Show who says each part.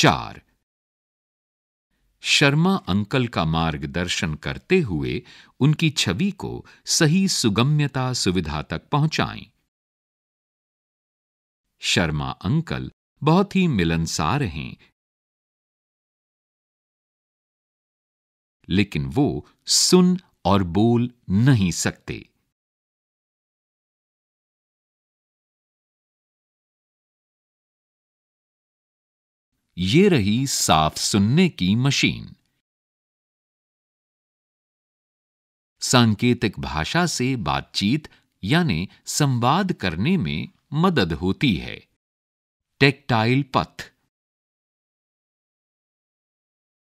Speaker 1: चार शर्मा अंकल का मार्गदर्शन करते हुए उनकी छवि को सही सुगम्यता सुविधा तक पहुंचाएं।
Speaker 2: शर्मा अंकल बहुत ही मिलनसार हैं लेकिन वो सुन और बोल नहीं सकते ये रही साफ सुनने की मशीन
Speaker 1: सांकेतिक भाषा से बातचीत यानी
Speaker 2: संवाद करने में मदद होती है टेक्टाइल पथ